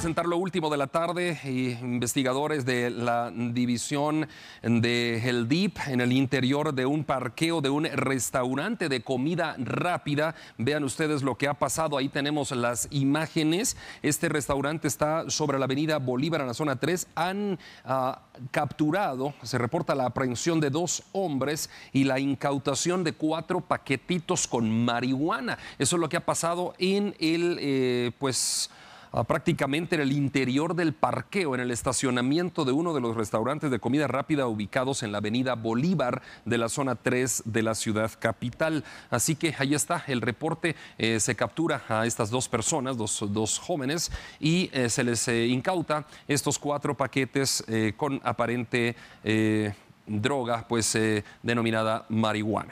presentar lo último de la tarde. Investigadores de la división de El en el interior de un parqueo de un restaurante de comida rápida. Vean ustedes lo que ha pasado. Ahí tenemos las imágenes. Este restaurante está sobre la avenida Bolívar en la zona 3. Han ah, capturado, se reporta la aprehensión de dos hombres y la incautación de cuatro paquetitos con marihuana. Eso es lo que ha pasado en el, eh, pues, Ah, prácticamente en el interior del parqueo, en el estacionamiento de uno de los restaurantes de comida rápida ubicados en la avenida Bolívar de la zona 3 de la ciudad capital. Así que ahí está el reporte. Eh, se captura a estas dos personas, dos, dos jóvenes, y eh, se les eh, incauta estos cuatro paquetes con aparente droga, pues denominada marihuana.